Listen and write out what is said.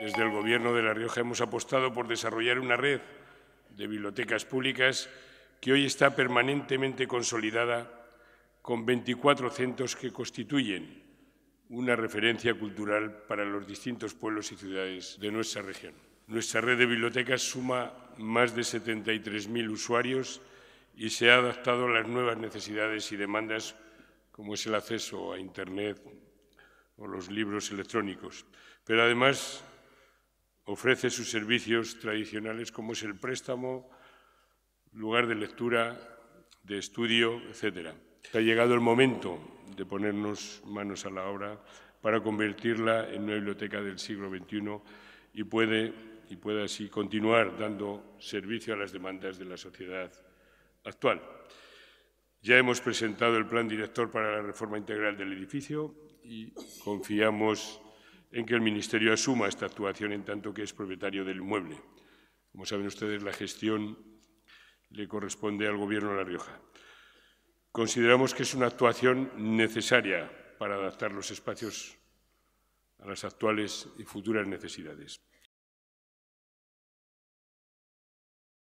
Desde el Gobierno de La Rioja hemos apostado por desarrollar una red de bibliotecas públicas que hoy está permanentemente consolidada con 24 centros que constituyen una referencia cultural para los distintos pueblos y ciudades de nuestra región. Nuestra red de bibliotecas suma más de 73.000 usuarios y se ha adaptado a las nuevas necesidades y demandas como es el acceso a Internet o los libros electrónicos. Pero además ofrece sus servicios tradicionales como es el préstamo, lugar de lectura, de estudio, etc. Ha llegado el momento de ponernos manos a la obra para convertirla en una biblioteca del siglo XXI y puede, y puede así continuar dando servicio a las demandas de la sociedad actual. Ya hemos presentado el plan director para la reforma integral del edificio y confiamos en que el Ministerio asuma esta actuación en tanto que es propietario del inmueble. Como saben ustedes, la gestión le corresponde al Gobierno de La Rioja. Consideramos que es una actuación necesaria para adaptar los espacios a las actuales y futuras necesidades.